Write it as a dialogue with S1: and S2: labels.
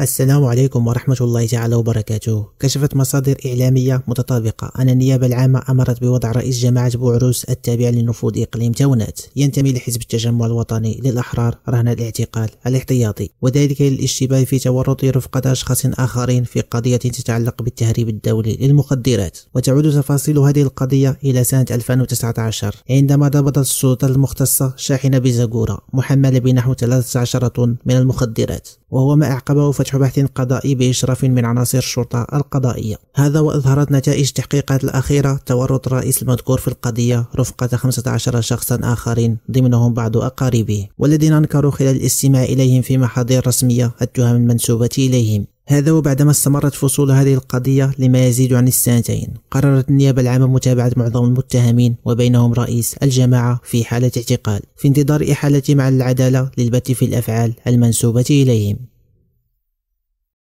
S1: السلام عليكم ورحمة الله تعالى وبركاته كشفت مصادر إعلامية متطابقة أن النيابة العامة أمرت بوضع رئيس جماعة بوعروس التابع لنفوذ إقليم تونات ينتمي لحزب التجمع الوطني للأحرار رهن الاعتقال الاحتياطي وذلك للاشتباه في تورط رفقة أشخاص آخرين في قضية تتعلق بالتهريب الدولي للمخدرات وتعود تفاصيل هذه القضية إلى سنة 2019 عندما ضبطت السلطة المختصة شاحنة بزاكورة محملة بنحو 13 طن من المخدرات وهو ما أعقبه فتح فتح بحث قضائي بإشراف من عناصر الشرطة القضائية هذا وأظهرت نتائج التحقيقات الأخيرة تورط الرئيس المذكور في القضية رفقة 15 شخصا آخرين ضمنهم بعض أقاربه والذين أنكروا خلال الاستماع إليهم في محاضر رسمية التهم المنسوبة إليهم هذا وبعدما استمرت فصول هذه القضية لما يزيد عن السنتين قررت النيابة العامة متابعة معظم المتهمين وبينهم رئيس الجماعة في حالة اعتقال في انتظار إحالة مع العدالة للبت في الأفعال المنسوبة إليهم